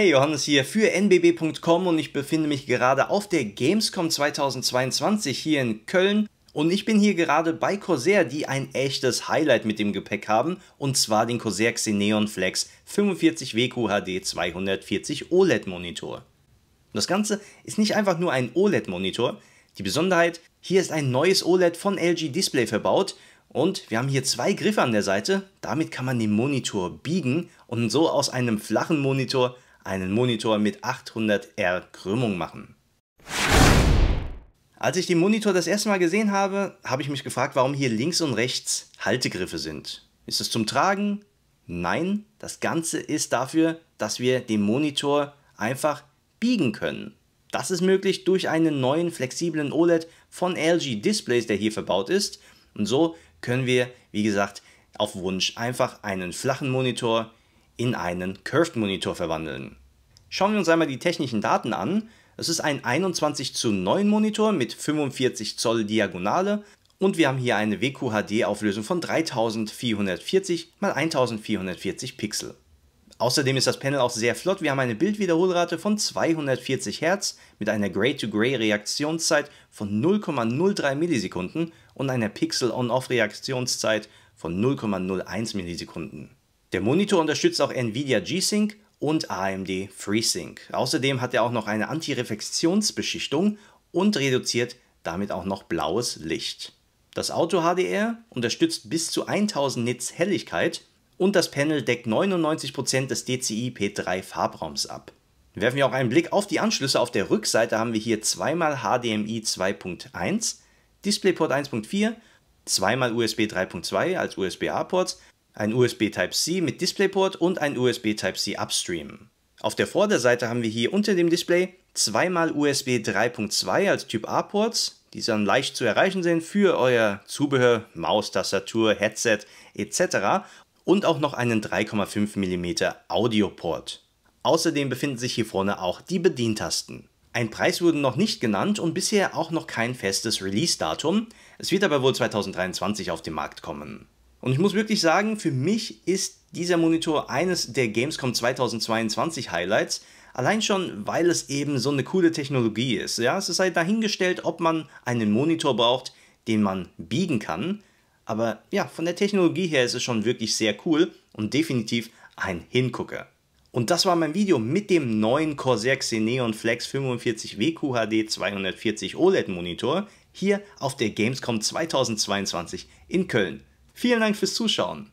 Hey, Johannes hier für nbb.com und ich befinde mich gerade auf der Gamescom 2022 hier in Köln und ich bin hier gerade bei Corsair, die ein echtes Highlight mit dem Gepäck haben, und zwar den Corsair Xeneon Flex 45 wqhd 240 OLED Monitor. Das Ganze ist nicht einfach nur ein OLED Monitor, die Besonderheit, hier ist ein neues OLED von LG Display verbaut und wir haben hier zwei Griffe an der Seite, damit kann man den Monitor biegen und so aus einem flachen Monitor einen Monitor mit 800R Krümmung machen. Als ich den Monitor das erste Mal gesehen habe, habe ich mich gefragt, warum hier links und rechts Haltegriffe sind. Ist es zum Tragen? Nein, das Ganze ist dafür, dass wir den Monitor einfach biegen können. Das ist möglich durch einen neuen flexiblen OLED von LG Displays, der hier verbaut ist. Und so können wir, wie gesagt, auf Wunsch einfach einen flachen Monitor in einen Curved Monitor verwandeln. Schauen wir uns einmal die technischen Daten an. Es ist ein 21 zu 9 Monitor mit 45 Zoll Diagonale und wir haben hier eine WQHD-Auflösung von 3440 x 1440 Pixel. Außerdem ist das Panel auch sehr flott. Wir haben eine Bildwiederholrate von 240 Hertz mit einer Gray-to-Gray-Reaktionszeit von 0,03 Millisekunden und einer Pixel-on-off-Reaktionszeit von 0,01 Millisekunden. Der Monitor unterstützt auch Nvidia G-Sync und AMD FreeSync. Außerdem hat er auch noch eine Antireflektionsbeschichtung und reduziert damit auch noch blaues Licht. Das Auto HDR unterstützt bis zu 1000 Nits Helligkeit und das Panel deckt 99% des DCI P3 Farbraums ab. Werfen wir auch einen Blick auf die Anschlüsse. Auf der Rückseite haben wir hier zweimal HDMI 2.1, DisplayPort 1.4, zweimal USB 3.2 als USB-A-Ports ein USB Type-C mit DisplayPort und ein USB Type-C Upstream. Auf der Vorderseite haben wir hier unter dem Display zweimal USB 3.2 als Typ A-Ports, die dann leicht zu erreichen sind für euer Zubehör, Maus, Tastatur, Headset etc. und auch noch einen 3,5 mm Audioport. Außerdem befinden sich hier vorne auch die Bedientasten. Ein Preis wurde noch nicht genannt und bisher auch noch kein festes Release-Datum. Es wird aber wohl 2023 auf den Markt kommen. Und ich muss wirklich sagen, für mich ist dieser Monitor eines der Gamescom 2022 Highlights, allein schon, weil es eben so eine coole Technologie ist. Ja, es ist halt dahingestellt, ob man einen Monitor braucht, den man biegen kann. Aber ja, von der Technologie her ist es schon wirklich sehr cool und definitiv ein Hingucker. Und das war mein Video mit dem neuen Corsair Xeneon Flex 45 WQHD 240 OLED Monitor hier auf der Gamescom 2022 in Köln. Vielen Dank fürs Zuschauen.